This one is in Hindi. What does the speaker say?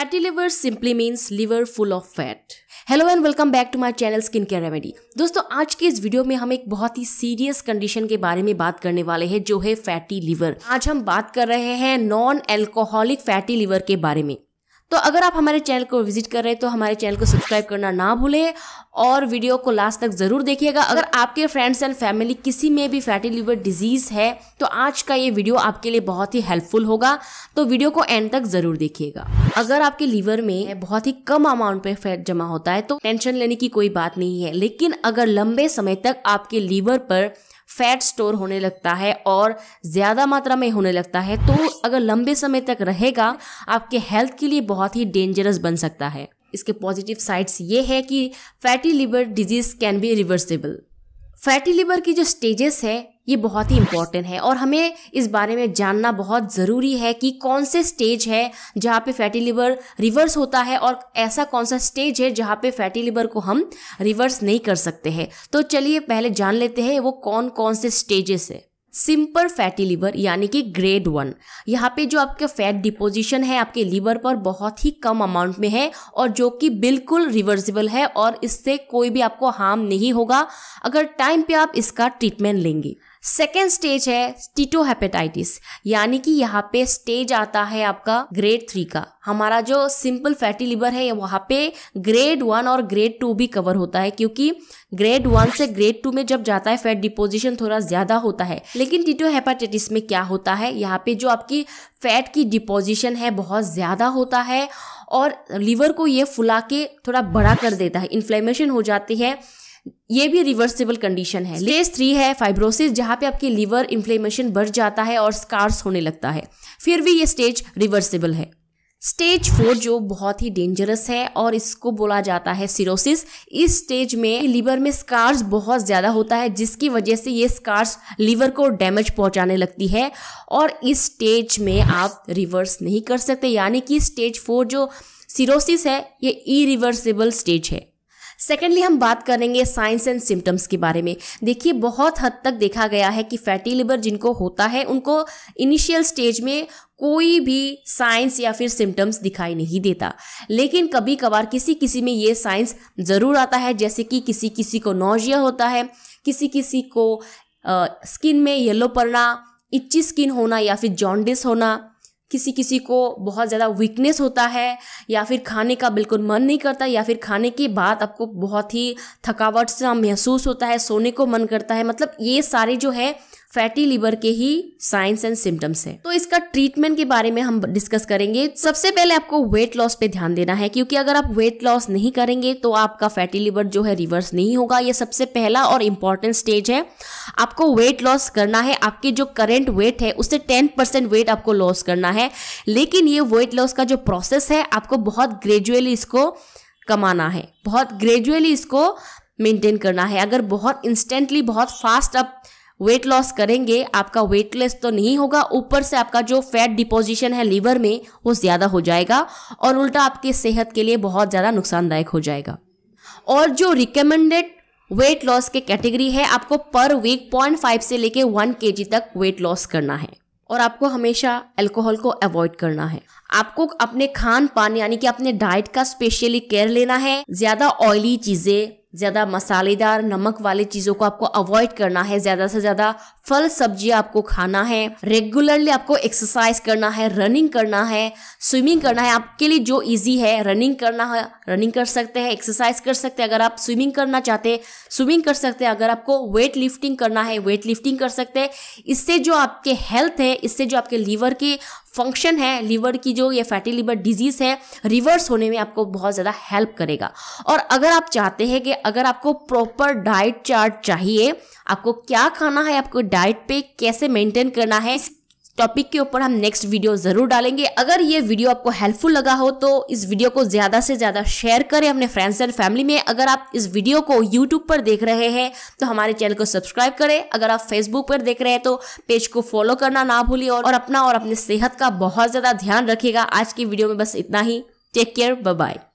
fatty liver simply means liver full of fat hello and welcome back to my channel skin care remedy दोस्तों आज के इस वीडियो में हम एक बहुत ही सीरियस कंडीशन के बारे में बात करने वाले हैं जो है फैटी लिवर आज हम बात कर रहे हैं नॉन एल्कोहलिक फैटी लिवर के बारे में तो अगर आप हमारे चैनल को विजिट कर रहे हैं तो हमारे चैनल को सब्सक्राइब करना ना भूलें और वीडियो को लास्ट तक ज़रूर देखिएगा अगर आपके फ्रेंड्स एंड फैमिली किसी में भी फैटी लिवर डिजीज़ है तो आज का ये वीडियो आपके लिए बहुत ही हेल्पफुल होगा तो वीडियो को एंड तक ज़रूर देखिएगा अगर आपके लीवर में बहुत ही कम अमाउंट पे फैट जमा होता है तो टेंशन लेने की कोई बात नहीं है लेकिन अगर लंबे समय तक आपके लीवर पर फैट स्टोर होने लगता है और ज़्यादा मात्रा में होने लगता है तो अगर लंबे समय तक रहेगा आपके हेल्थ के लिए बहुत ही डेंजरस बन सकता है इसके पॉजिटिव साइड्स ये है कि fatty liver disease can be reversible fatty liver की जो स्टेजेस है ये बहुत ही इंपॉर्टेंट है और हमें इस बारे में जानना बहुत ज़रूरी है कि कौन से स्टेज है जहाँ पे फैटी लिवर रिवर्स होता है और ऐसा कौन सा स्टेज है जहाँ पे फैटी लिवर को हम रिवर्स नहीं कर सकते हैं तो चलिए पहले जान लेते हैं वो कौन कौन से स्टेजेस है सिंपल फैटी लीवर यानी कि ग्रेड वन यहाँ पे जो आपके फैट डिपोजिशन है आपके लीवर पर बहुत ही कम अमाउंट में है और जो कि बिल्कुल रिवर्सिबल है और इससे कोई भी आपको हार्म नहीं होगा अगर टाइम पे आप इसका ट्रीटमेंट लेंगे सेकेंड स्टेज है टीटोहेपेटाइटिस यानी कि यहाँ पे स्टेज आता है आपका ग्रेड थ्री का हमारा जो सिंपल फैटी लिवर है वहाँ पे ग्रेड वन और ग्रेड टू भी कवर होता है क्योंकि ग्रेड वन से ग्रेड टू में जब जाता है फैट डिपोजिशन थोड़ा ज्यादा होता है लेकिन टीटो हेपाटाइटिस में क्या होता है यहाँ पे जो आपकी फैट की डिपोजिशन है बहुत ज्यादा होता है और लीवर को ये फुला के थोड़ा बड़ा कर देता है इन्फ्लेमेशन हो जाती है ये भी रिवर्सिबल कंडीशन है स्टेज थ्री है फाइब्रोसिस जहाँ पे आपकी लीवर इन्फ्लेमेशन बढ़ जाता है और स्कार्स होने लगता है फिर भी ये स्टेज रिवर्सिबल है स्टेज फोर जो बहुत ही डेंजरस है और इसको बोला जाता है सिरोसिस इस स्टेज में लीवर में स्कार्स बहुत ज़्यादा होता है जिसकी वजह से ये स्कार्स लीवर को डैमेज पहुंचाने लगती है और इस स्टेज में आप रिवर्स नहीं कर सकते यानी कि स्टेज फोर जो सिरोसिस है ये इरिवर्सिबल स्टेज है सेकेंडली हम बात करेंगे साइंस एंड सिम्टम्स के बारे में देखिए बहुत हद तक देखा गया है कि फैटी लिवर जिनको होता है उनको इनिशियल स्टेज में कोई भी साइंस या फिर सिम्टम्स दिखाई नहीं देता लेकिन कभी कभार किसी किसी में ये साइंस ज़रूर आता है जैसे कि किसी किसी को नोजिया होता है किसी किसी को स्किन में येलो पड़ना इच्ची स्किन होना या फिर जॉन्डिस होना किसी किसी को बहुत ज़्यादा वीकनेस होता है या फिर खाने का बिल्कुल मन नहीं करता या फिर खाने के बाद आपको बहुत ही थकावट सा महसूस होता है सोने को मन करता है मतलब ये सारे जो है फैटी लिवर के ही साइंस एंड सिम्टम्स है तो इसका ट्रीटमेंट के बारे में हम डिस्कस करेंगे सबसे पहले आपको वेट लॉस पे ध्यान देना है क्योंकि अगर आप वेट लॉस नहीं करेंगे तो आपका फैटी लिवर जो है रिवर्स नहीं होगा ये सबसे पहला और इम्पॉर्टेंट स्टेज है आपको वेट लॉस करना है आपके जो करेंट वेट है उससे टेन परसेंट वेट आपको लॉस करना है लेकिन ये वेट लॉस का जो प्रोसेस है आपको बहुत ग्रेजुअली इसको कमाना है बहुत ग्रेजुअली इसको मेंटेन करना है अगर बहुत इंस्टेंटली बहुत फास्ट आप वेट लॉस करेंगे आपका वेट लॉस तो नहीं होगा ऊपर से आपका जो फैट डिपोजिशन है लीवर में वो ज़्यादा हो जाएगा और उल्टा आपके सेहत के लिए बहुत ज़्यादा नुकसानदायक हो जाएगा और जो रिकमेंडेड वेट लॉस के कैटेगरी है आपको पर वीक पॉइंट फाइव से लेके वन के तक वेट लॉस करना है और आपको हमेशा अल्कोहल को अवॉइड करना है आपको अपने खान पान यानी कि अपने डाइट का स्पेशली केयर लेना है ज्यादा ऑयली चीजें ज़्यादा मसालेदार नमक वाली चीज़ों को आपको अवॉइड करना है ज़्यादा से ज़्यादा फल सब्जी आपको खाना है रेगुलरली आपको एक्सरसाइज करना है रनिंग करना है स्विमिंग करना है आपके लिए जो इजी है रनिंग करना है रनिंग कर सकते हैं एक्सरसाइज कर सकते हैं अगर आप स्विमिंग करना चाहते हैं स्विमिंग कर सकते हैं अगर आपको वेट लिफ्टिंग करना है वेट लिफ्टिंग कर सकते हैं इससे जो आपके हेल्थ है इससे जो आपके लीवर के फंक्शन है लीवर की जो ये फैटी लीवर डिजीज़ है रिवर्स होने में आपको बहुत ज़्यादा हेल्प करेगा और अगर आप चाहते हैं कि अगर आपको प्रॉपर डाइट चार्ट चाहिए आपको क्या खाना है आपको डाइट पे कैसे मेंटेन करना है टॉपिक के ऊपर हम नेक्स्ट वीडियो ज़रूर डालेंगे अगर ये वीडियो आपको हेल्पफुल लगा हो तो इस वीडियो को ज़्यादा से ज़्यादा शेयर करें अपने फ्रेंड्स एंड फैमिली में अगर आप इस वीडियो को यूट्यूब पर देख रहे हैं तो हमारे चैनल को सब्सक्राइब करें अगर आप फेसबुक पर देख रहे हैं तो पेज को फॉलो करना ना भूलिए और अपना और अपनी सेहत का बहुत ज़्यादा ध्यान रखिएगा आज की वीडियो में बस इतना ही टेक केयर बाय